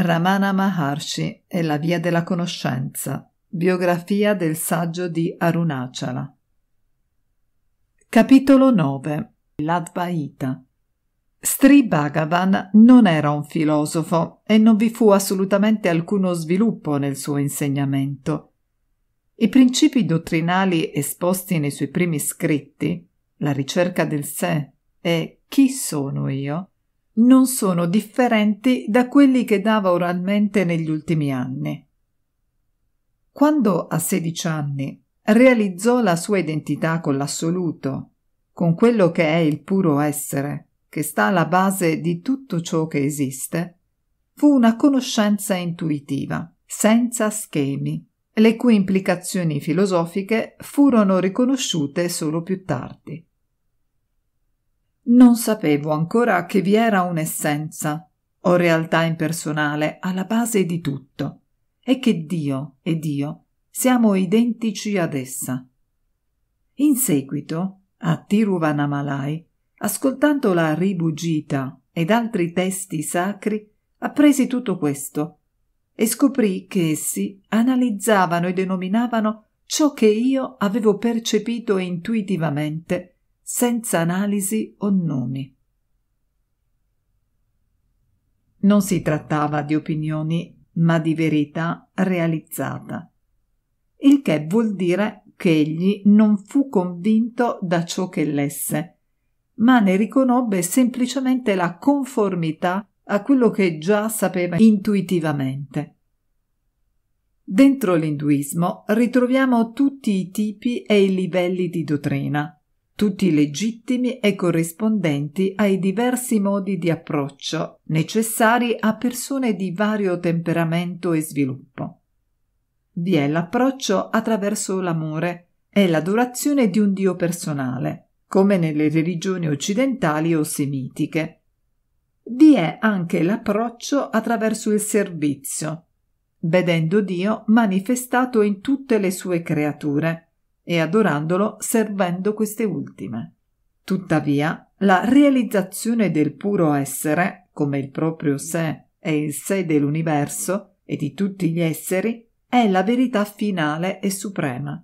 Ramana Maharshi e la via della conoscenza. Biografia del saggio di Arunachala. Capitolo 9. L'Advaita. Sri Bhagavan non era un filosofo e non vi fu assolutamente alcuno sviluppo nel suo insegnamento. I principi dottrinali esposti nei suoi primi scritti, la ricerca del sé e chi sono io, non sono differenti da quelli che dava oralmente negli ultimi anni. Quando a 16 anni realizzò la sua identità con l'assoluto, con quello che è il puro essere, che sta alla base di tutto ciò che esiste, fu una conoscenza intuitiva, senza schemi, le cui implicazioni filosofiche furono riconosciute solo più tardi. Non sapevo ancora che vi era un'essenza o realtà impersonale alla base di tutto e che Dio e Dio siamo identici ad essa. In seguito, a Tiruvannamalai, ascoltando la Ribugita ed altri testi sacri, appresi tutto questo e scoprì che essi analizzavano e denominavano ciò che io avevo percepito intuitivamente senza analisi o nomi. Non si trattava di opinioni, ma di verità realizzata, il che vuol dire che egli non fu convinto da ciò che lesse, ma ne riconobbe semplicemente la conformità a quello che già sapeva intuitivamente. Dentro l'induismo ritroviamo tutti i tipi e i livelli di dottrina tutti legittimi e corrispondenti ai diversi modi di approccio necessari a persone di vario temperamento e sviluppo. Vi è l'approccio attraverso l'amore e l'adorazione di un Dio personale, come nelle religioni occidentali o semitiche. Vi è anche l'approccio attraverso il servizio, vedendo Dio manifestato in tutte le sue creature e adorandolo servendo queste ultime. Tuttavia, la realizzazione del puro essere, come il proprio sé e il sé dell'universo e di tutti gli esseri, è la verità finale e suprema,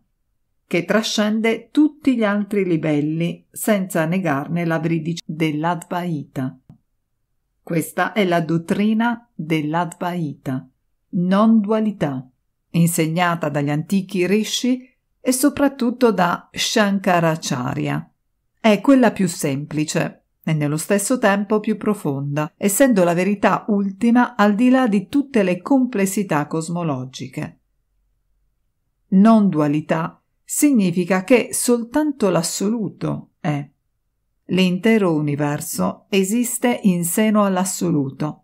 che trascende tutti gli altri livelli senza negarne la veridicità dell'Advaita. Questa è la dottrina dell'Advaita, non dualità, insegnata dagli antichi rishi e soprattutto da Shankaracharya. È quella più semplice e nello stesso tempo più profonda, essendo la verità ultima al di là di tutte le complessità cosmologiche. Non dualità significa che soltanto l'assoluto è. L'intero universo esiste in seno all'assoluto,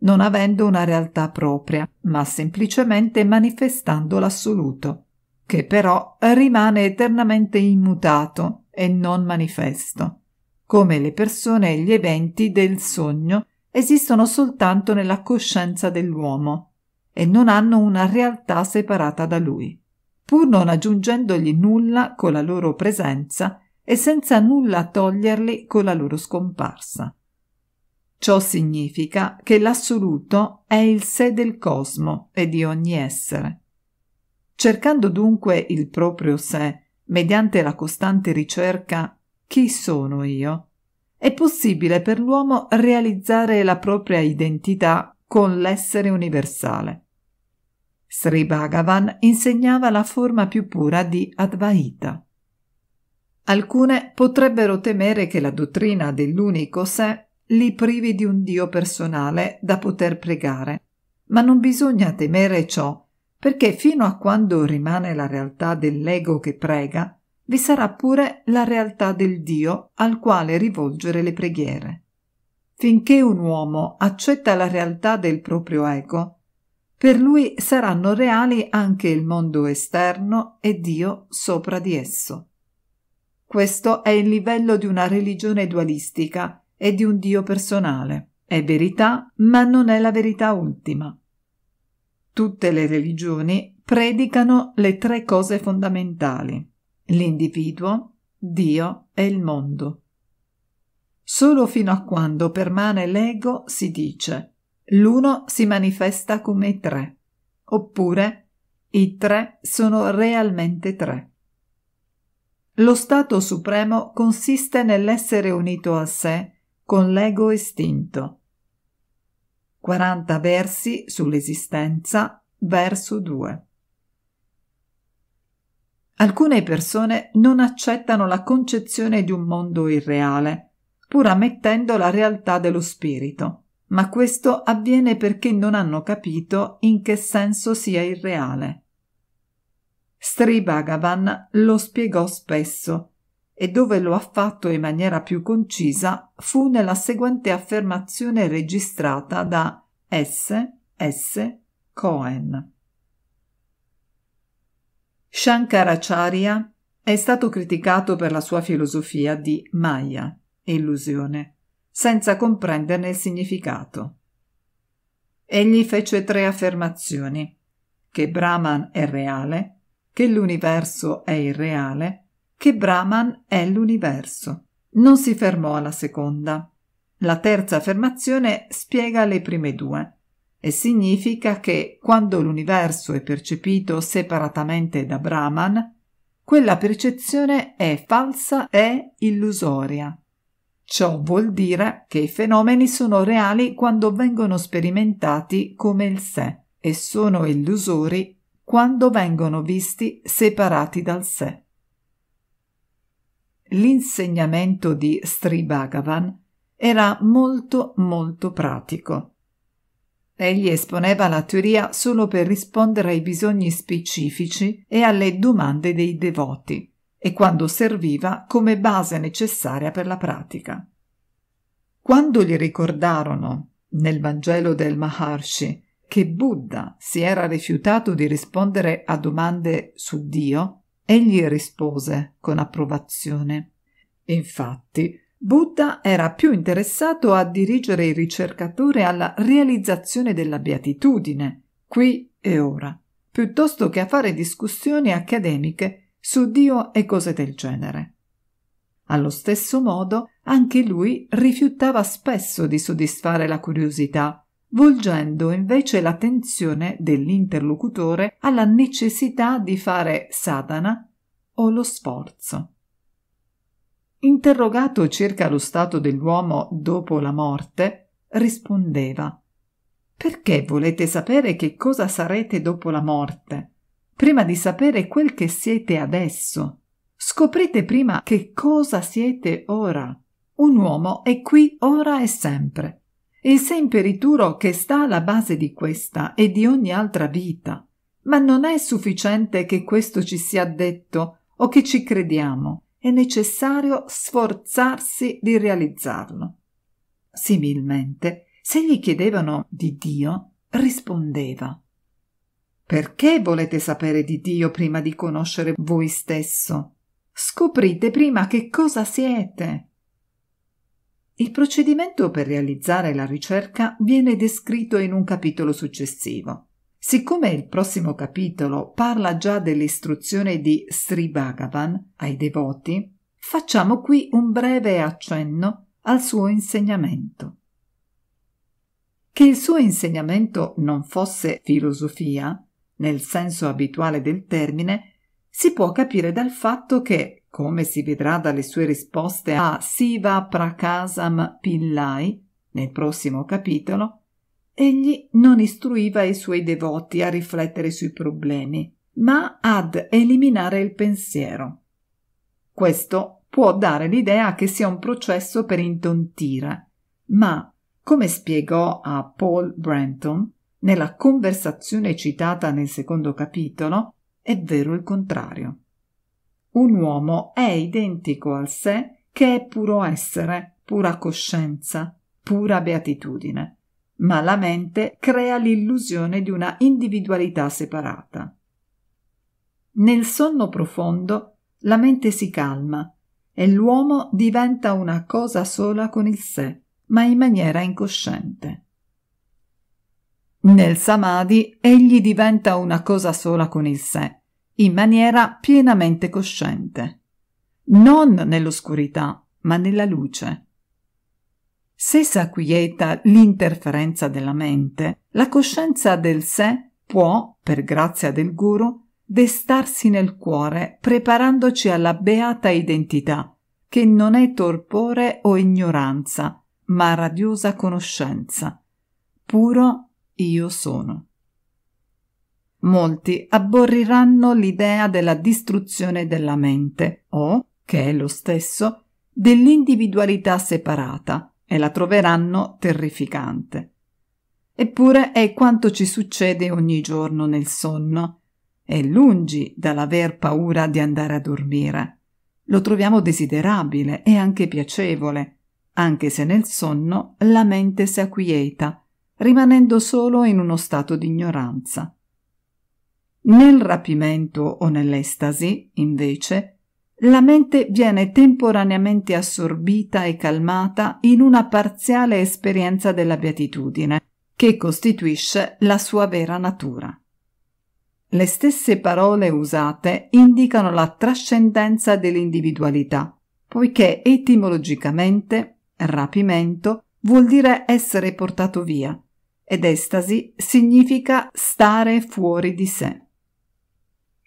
non avendo una realtà propria, ma semplicemente manifestando l'assoluto che però rimane eternamente immutato e non manifesto. Come le persone e gli eventi del sogno esistono soltanto nella coscienza dell'uomo e non hanno una realtà separata da lui, pur non aggiungendogli nulla con la loro presenza e senza nulla toglierli con la loro scomparsa. Ciò significa che l'assoluto è il sé del cosmo e di ogni essere. Cercando dunque il proprio sé, mediante la costante ricerca chi sono io, è possibile per l'uomo realizzare la propria identità con l'essere universale. Sri Bhagavan insegnava la forma più pura di Advaita. Alcune potrebbero temere che la dottrina dell'unico sé li privi di un Dio personale da poter pregare, ma non bisogna temere ciò perché fino a quando rimane la realtà dell'ego che prega, vi sarà pure la realtà del Dio al quale rivolgere le preghiere. Finché un uomo accetta la realtà del proprio ego, per lui saranno reali anche il mondo esterno e Dio sopra di esso. Questo è il livello di una religione dualistica e di un Dio personale. È verità, ma non è la verità ultima. Tutte le religioni predicano le tre cose fondamentali, l'individuo, Dio e il mondo. Solo fino a quando permane l'ego si dice l'uno si manifesta come i tre, oppure i tre sono realmente tre. Lo stato supremo consiste nell'essere unito a sé con l'ego estinto 40 versi sull'esistenza, verso 2. Alcune persone non accettano la concezione di un mondo irreale, pur ammettendo la realtà dello spirito, ma questo avviene perché non hanno capito in che senso sia irreale. Sri Bhagavan lo spiegò spesso e dove lo ha fatto in maniera più concisa fu nella seguente affermazione registrata da S. S. Cohen. Shankaracharya è stato criticato per la sua filosofia di Maya, illusione, senza comprenderne il significato. Egli fece tre affermazioni: che Brahman è reale, che l'universo è irreale che Brahman è l'universo. Non si fermò alla seconda. La terza affermazione spiega le prime due e significa che quando l'universo è percepito separatamente da Brahman, quella percezione è falsa e illusoria. Ciò vuol dire che i fenomeni sono reali quando vengono sperimentati come il sé e sono illusori quando vengono visti separati dal sé l'insegnamento di Sri Bhagavan era molto molto pratico. Egli esponeva la teoria solo per rispondere ai bisogni specifici e alle domande dei devoti e quando serviva come base necessaria per la pratica. Quando gli ricordarono, nel Vangelo del Maharshi, che Buddha si era rifiutato di rispondere a domande su Dio, Egli rispose con approvazione. Infatti, Buddha era più interessato a dirigere il ricercatore alla realizzazione della beatitudine, qui e ora, piuttosto che a fare discussioni accademiche su Dio e cose del genere. Allo stesso modo, anche lui rifiutava spesso di soddisfare la curiosità volgendo invece l'attenzione dell'interlocutore alla necessità di fare sadhana o lo sforzo. Interrogato circa lo stato dell'uomo dopo la morte, rispondeva Perché volete sapere che cosa sarete dopo la morte? Prima di sapere quel che siete adesso, scoprite prima che cosa siete ora. Un uomo è qui ora e sempre. Il semperituro che sta alla base di questa e di ogni altra vita. Ma non è sufficiente che questo ci sia detto o che ci crediamo, è necessario sforzarsi di realizzarlo. Similmente, se gli chiedevano di Dio, rispondeva Perché volete sapere di Dio prima di conoscere voi stesso? Scoprite prima che cosa siete. Il procedimento per realizzare la ricerca viene descritto in un capitolo successivo. Siccome il prossimo capitolo parla già dell'istruzione di Sri Bhagavan ai devoti, facciamo qui un breve accenno al suo insegnamento. Che il suo insegnamento non fosse filosofia, nel senso abituale del termine, si può capire dal fatto che, come si vedrà dalle sue risposte a Siva Prakasam Pillai nel prossimo capitolo, egli non istruiva i suoi devoti a riflettere sui problemi, ma ad eliminare il pensiero. Questo può dare l'idea che sia un processo per intontire, ma, come spiegò a Paul Branton nella conversazione citata nel secondo capitolo, è vero il contrario. Un uomo è identico al sé che è puro essere, pura coscienza, pura beatitudine, ma la mente crea l'illusione di una individualità separata. Nel sonno profondo la mente si calma e l'uomo diventa una cosa sola con il sé, ma in maniera incosciente. Nel samadhi egli diventa una cosa sola con il sé, in maniera pienamente cosciente, non nell'oscurità, ma nella luce. Se s'acquieta l'interferenza della mente, la coscienza del sé può, per grazia del guru, destarsi nel cuore preparandoci alla beata identità, che non è torpore o ignoranza, ma radiosa conoscenza. Puro io sono. Molti abborriranno l'idea della distruzione della mente o, che è lo stesso, dell'individualità separata e la troveranno terrificante. Eppure è quanto ci succede ogni giorno nel sonno È lungi dall'aver paura di andare a dormire. Lo troviamo desiderabile e anche piacevole, anche se nel sonno la mente si acquieta, rimanendo solo in uno stato di ignoranza. Nel rapimento o nell'estasi, invece, la mente viene temporaneamente assorbita e calmata in una parziale esperienza della beatitudine, che costituisce la sua vera natura. Le stesse parole usate indicano la trascendenza dell'individualità, poiché etimologicamente rapimento vuol dire essere portato via ed estasi significa stare fuori di sé.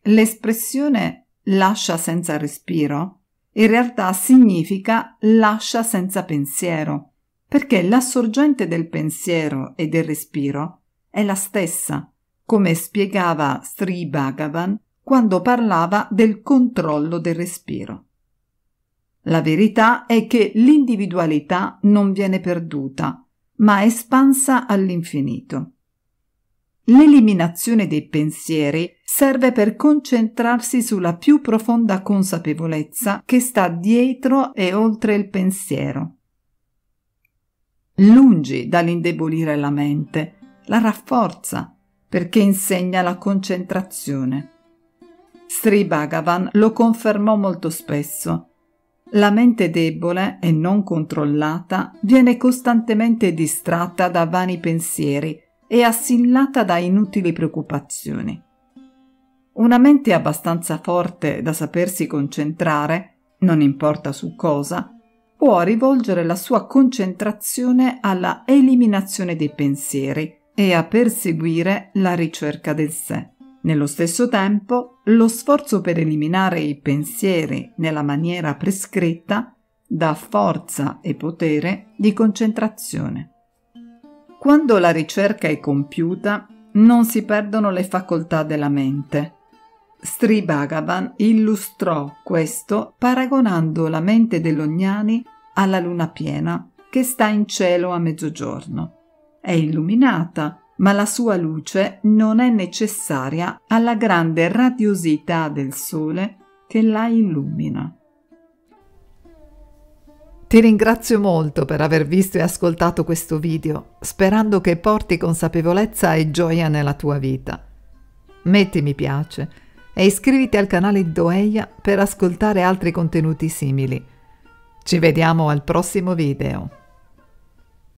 L'espressione lascia senza respiro in realtà significa lascia senza pensiero, perché la sorgente del pensiero e del respiro è la stessa, come spiegava Sri Bhagavan quando parlava del controllo del respiro. La verità è che l'individualità non viene perduta, ma espansa all'infinito. L'eliminazione dei pensieri serve per concentrarsi sulla più profonda consapevolezza che sta dietro e oltre il pensiero. Lungi dall'indebolire la mente, la rafforza perché insegna la concentrazione. Sri Bhagavan lo confermò molto spesso. La mente debole e non controllata viene costantemente distratta da vani pensieri e assillata da inutili preoccupazioni. Una mente abbastanza forte da sapersi concentrare, non importa su cosa, può rivolgere la sua concentrazione alla eliminazione dei pensieri e a perseguire la ricerca del sé. Nello stesso tempo, lo sforzo per eliminare i pensieri nella maniera prescritta dà forza e potere di concentrazione. Quando la ricerca è compiuta, non si perdono le facoltà della mente, Sri Bhagavan illustrò questo paragonando la mente dell'Ognani alla luna piena che sta in cielo a mezzogiorno. È illuminata, ma la sua luce non è necessaria alla grande radiosità del sole che la illumina. Ti ringrazio molto per aver visto e ascoltato questo video, sperando che porti consapevolezza e gioia nella tua vita. Metti mi piace e iscriviti al canale Doeia per ascoltare altri contenuti simili. Ci vediamo al prossimo video.